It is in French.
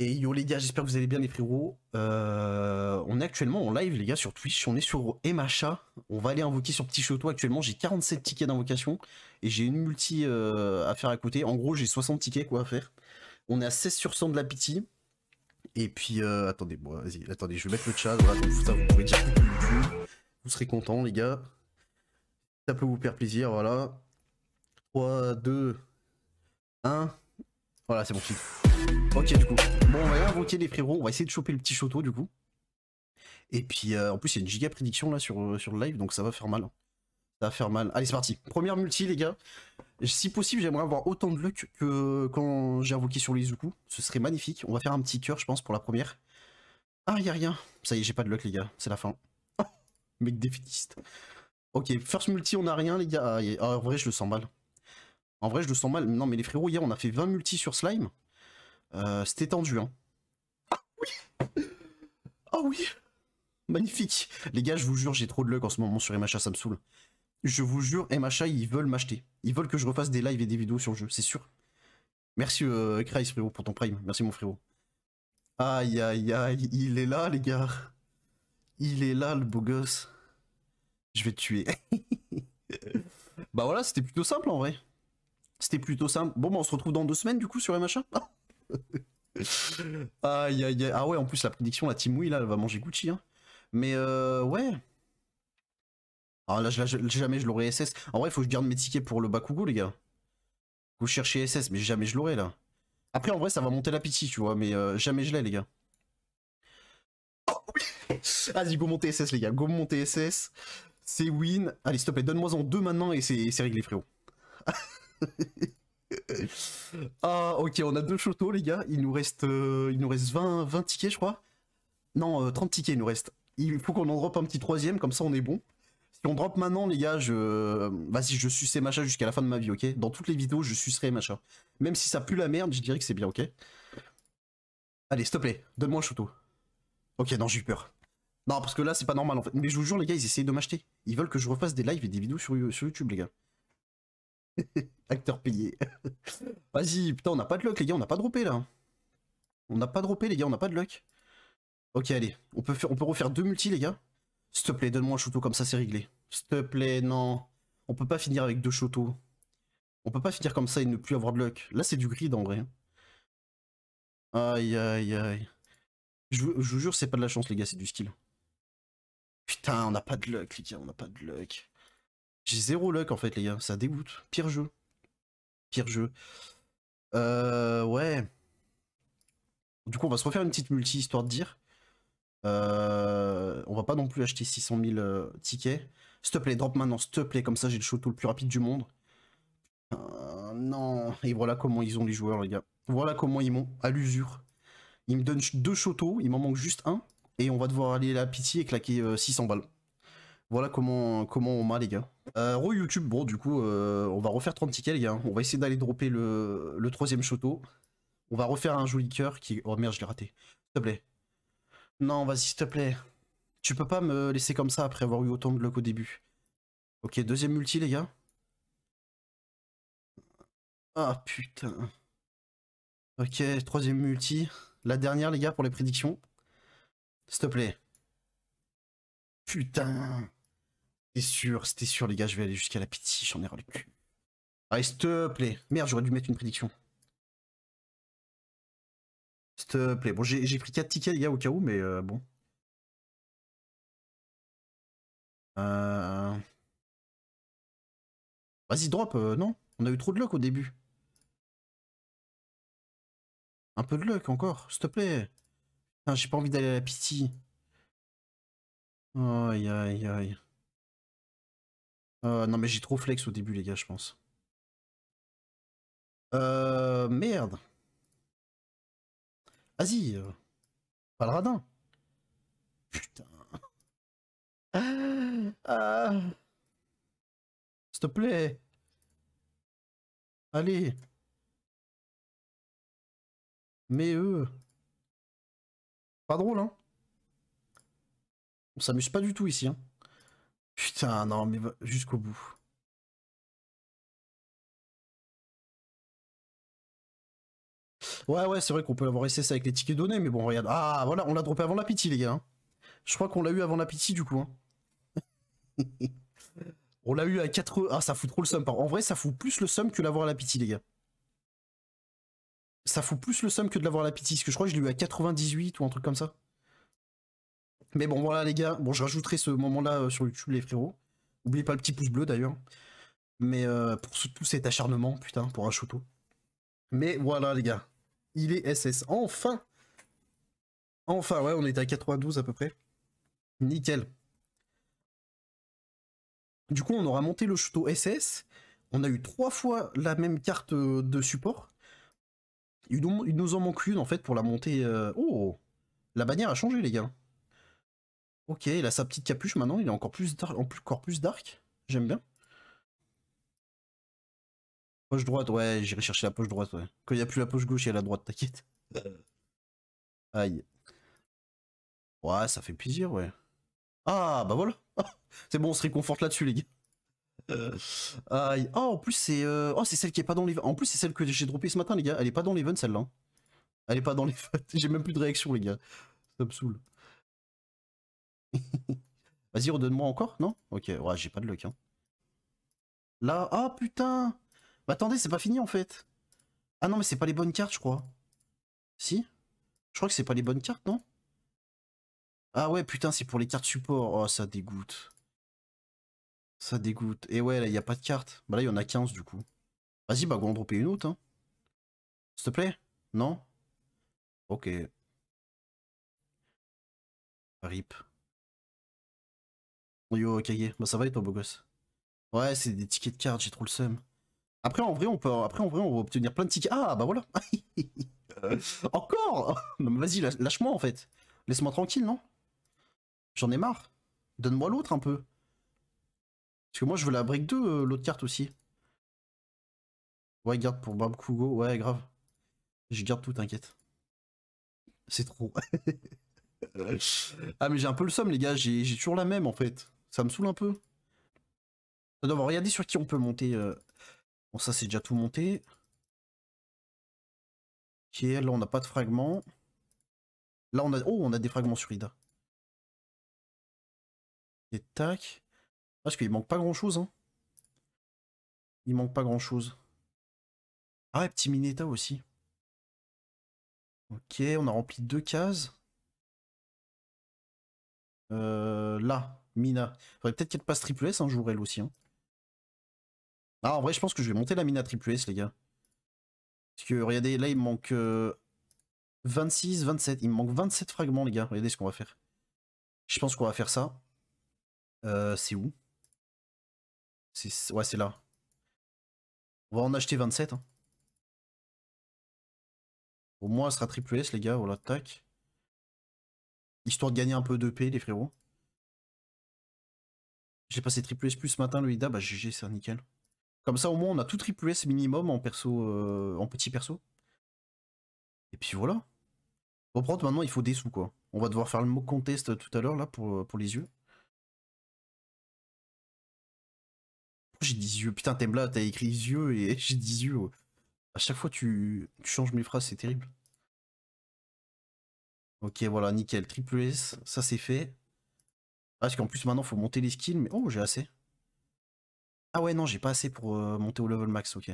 Et yo les gars, j'espère que vous allez bien les frérots. Euh, on est actuellement en live les gars sur Twitch, on est sur MHA. On va aller invoquer sur Petit château. actuellement, j'ai 47 tickets d'invocation et j'ai une multi euh, à faire à côté. En gros j'ai 60 tickets quoi à faire. On est à 16 sur 100 de la pitié. Et puis euh, attendez, bon, vas-y, attendez, je vais mettre le chat, vous pouvez Vous serez content les gars. Ça peut vous faire plaisir, voilà. 3, 2, 1. Voilà, c'est bon, fini. Ok, du coup. Bon, on va invoquer les frérots. On va essayer de choper le petit château du coup. Et puis, euh, en plus, il y a une giga prédiction là sur, euh, sur le live, donc ça va faire mal. Hein. Ça va faire mal. Allez, c'est parti. Première multi, les gars. Si possible, j'aimerais avoir autant de luck que quand j'ai invoqué sur les Izuku. Ce serait magnifique. On va faire un petit cœur, je pense, pour la première. Ah, il a rien. Ça y est, j'ai pas de luck, les gars. C'est la fin. Mec défaitiste. Ok, first multi, on a rien, les gars. Ah, ah, en vrai, je le sens mal. En vrai, je le sens mal. Non, mais les frérots, hier, on a fait 20 multi sur slime. Euh, c'était tendu, hein. Ah oui Ah oui Magnifique Les gars, je vous jure, j'ai trop de luck en ce moment sur MHA, ça me saoule. Je vous jure, MHA, ils veulent m'acheter. Ils veulent que je refasse des lives et des vidéos sur le jeu, c'est sûr. Merci, euh, frérot, pour ton prime. Merci, mon frérot. Aïe, aïe, aïe, il est là, les gars. Il est là, le beau gosse. Je vais te tuer. bah voilà, c'était plutôt simple, en vrai. C'était plutôt simple. Bon, bah, on se retrouve dans deux semaines, du coup, sur MHA. aïe, aïe, aïe. Ah ouais, en plus, la prédiction, la Team oui là, elle va manger Gucci. Hein. Mais euh, ouais. Ah là, je, jamais je l'aurai SS. En vrai, il faut que je garde mes tickets pour le Bakugo, les gars. Vous chercher SS, mais jamais je l'aurai, là. Après, en vrai, ça va monter la l'appétit, tu vois, mais euh, jamais je l'ai, les gars. Oh, Vas-y, go monter SS, les gars. Go monter SS. C'est win. Allez, s'il te plaît, donne-moi en deux maintenant et c'est réglé, frérot. ah, ok, on a deux chotos les gars. Il nous reste, euh, il nous reste 20, 20 tickets, je crois. Non, 30 euh, tickets, il nous reste. Il faut qu'on en drop un petit troisième, comme ça on est bon. Si on drop maintenant, les gars, je. Vas-y, je sucerai Macha jusqu'à la fin de ma vie, ok Dans toutes les vidéos, je sucerai Macha. Même si ça pue la merde, je dirais que c'est bien, ok Allez, s'il te plaît, donne-moi un Ok, non, j'ai eu peur. Non, parce que là, c'est pas normal en fait. Mais je vous jure, les gars, ils essayent de m'acheter. Ils veulent que je refasse des lives et des vidéos sur YouTube, les gars. Acteur payé. Vas-y, putain, on n'a pas de luck, les gars, on n'a pas droppé là. On n'a pas droppé, les gars, on n'a pas de luck. Ok, allez, on peut, on peut refaire deux multi, les gars. S'il te plaît, donne-moi un shoto comme ça, c'est réglé. S'il te plaît, non. On peut pas finir avec deux shotos On peut pas finir comme ça et ne plus avoir de luck. Là, c'est du grid en vrai. Aïe, aïe, aïe. Je, vous jure, c'est pas de la chance, les gars, c'est du style. Putain, on n'a pas de luck, les gars, on n'a pas de luck. J'ai zéro luck en fait, les gars. Ça dégoûte. Pire jeu. Pire jeu. Euh, ouais. Du coup, on va se refaire une petite multi histoire de dire. Euh, on va pas non plus acheter 600 000 euh, tickets. S'il te plaît, drop maintenant, s'il te plaît. Comme ça, j'ai le shoto le plus rapide du monde. Euh, non. Et voilà comment ils ont les joueurs, les gars. Voilà comment ils m'ont à l'usure. Ils me donnent deux shotos. Il m'en manque juste un. Et on va devoir aller à la pitié et claquer 600 euh, balles. Voilà comment, comment on m'a les gars. Euh, YouTube, bon du coup, euh, on va refaire 30 tickets les gars. On va essayer d'aller dropper le, troisième château. On va refaire un joli cœur qui... Oh merde, je l'ai raté. S'il te plaît. Non, vas-y, s'il te plaît. Tu peux pas me laisser comme ça après avoir eu autant de luck au début. Ok, deuxième multi les gars. Ah putain. Ok, troisième multi. La dernière les gars pour les prédictions. S'il te plaît. Putain. C'était sûr, c'était sûr, les gars, je vais aller jusqu'à la pitié, j'en ai ras le Allez, s'il te plaît. Merde, j'aurais dû mettre une prédiction. S'il te plaît. Bon, j'ai pris 4 tickets, les gars, au cas où, mais euh, bon. Euh. Vas-y, drop, euh, non On a eu trop de luck au début. Un peu de luck encore, s'il te plaît. Putain, j'ai pas envie d'aller à la pitié. Aïe, aïe, aïe. Euh, non, mais j'ai trop flex au début, les gars, je pense. Euh, merde. Vas-y. Euh, pas le radin. Putain. Ah, S'il te plaît. Allez. Mais eux. Pas drôle, hein. On s'amuse pas du tout ici, hein. Putain, non, mais jusqu'au bout. Ouais, ouais, c'est vrai qu'on peut avoir essayé ça avec les tickets donnés, mais bon, regarde. Ah, ah, voilà, on l'a droppé avant l'appétit, les gars. Hein. Je crois qu'on l'a eu avant l'appétit, du coup. Hein. on l'a eu à 4... Ah, ça fout trop le somme. En vrai, ça fout plus le seum que l'avoir à l'appétit, les gars. Ça fout plus le seum que de l'avoir à l'appétit, parce que je crois que je l'ai eu à 98 ou un truc comme ça. Mais bon, voilà les gars. Bon, je rajouterai ce moment-là euh, sur YouTube, les frérots. N'oubliez pas le petit pouce bleu d'ailleurs. Mais euh, pour tout cet acharnement, putain, pour un chouteau. Mais voilà les gars. Il est SS. Enfin Enfin, ouais, on était à 92 à peu près. Nickel. Du coup, on aura monté le château SS. On a eu trois fois la même carte euh, de support. Il nous, en manque une en fait pour la monter. Oh La bannière a changé les gars. Ok, il a sa petite capuche maintenant, il est encore plus dark. Encore plus dark. J'aime bien. Poche droite, ouais, j'irai chercher la poche droite, ouais. Quand il n'y a plus la poche gauche, il y a la droite, t'inquiète. Aïe. Ouais, ça fait plaisir, ouais. Ah, bah voilà. c'est bon, on se réconforte là-dessus, les gars. Aïe. Oh, en plus, c'est. Euh, oh, c'est celle qui est pas dans les. En plus, c'est celle que j'ai droppée ce matin, les gars. Elle est pas dans les celle-là. Hein. Elle est pas dans les. j'ai même plus de réaction, les gars. Ça me saoule. Vas-y, redonne-moi encore, non Ok, ouais, j'ai pas de luck. Hein. Là, ah oh, putain attendez, c'est pas fini en fait. Ah non, mais c'est pas les bonnes cartes, je crois. Si Je crois que c'est pas les bonnes cartes, non Ah ouais, putain, c'est pour les cartes support. Oh, ça dégoûte. Ça dégoûte. Et ouais, là, il a pas de cartes. Bah là, il y en a 15 du coup. Vas-y, bah, on dropper une autre. Hein. S'il te plaît Non Ok. RIP. Yo, Kage. Bah ça va et toi, beau gosse Ouais, c'est des tickets de cartes, j'ai trop le seum. Après, en vrai, on peut, après, en vrai, on va obtenir plein de tickets. Ah, bah voilà. encore Vas-y, lâche-moi en fait. Laisse-moi tranquille, non J'en ai marre. Donne-moi l'autre un peu. Parce que moi, je veux la break 2, euh, l'autre carte aussi. Ouais, garde pour Bob Kugo. Ouais, grave. Je garde tout, t'inquiète. C'est trop. ah, mais j'ai un peu le somme, les gars. J'ai toujours la même, en fait. Ça me saoule un peu. regardez sur qui on peut monter. Euh. Bon, ça, c'est déjà tout monté. Ok, là, on n'a pas de fragments. Là, on a... Oh, on a des fragments sur Ida. Et tac. Ah, parce qu'il manque pas grand-chose, hein. Il manque pas grand-chose. Ah ouais, petit Mineta aussi. Ok, on a rempli deux cases. Euh, là. Mina. Faudrait peut-être qu'elle passe triple S un jour, elle aussi. Hein. Ah, en vrai, je pense que je vais monter la Mina triple S, les gars. Parce que, regardez, là, il me manque 26, euh, 27. Il me manque 27 fragments, les gars. Regardez ce qu'on va faire. Je pense qu'on va faire ça. Euh, c'est où Ouais, c'est là. On va en acheter 27. Hein. Au moins, elle sera triple S, les gars. Voilà, oh, tac. Histoire de gagner un peu d'EP, les frérots. J'ai passé triple S plus ce matin, le Ida, bah GG, c'est nickel. Comme ça, au moins, on a tout triple S minimum en perso, euh, en petit perso. Et puis voilà. Pour maintenant, il faut des sous, quoi. On va devoir faire le mot contest tout à l'heure, là, pour, euh, pour les yeux. J'ai 10 yeux. Putain, t'aimes là, t'as écrit yeux et j'ai 10 yeux. À chaque fois, tu, tu changes mes phrases, c'est terrible. Ok, voilà, nickel. Triple S, ça c'est fait. Parce qu'en plus maintenant faut monter les skills, mais oh j'ai assez. Ah ouais non j'ai pas assez pour euh, monter au level max, ok.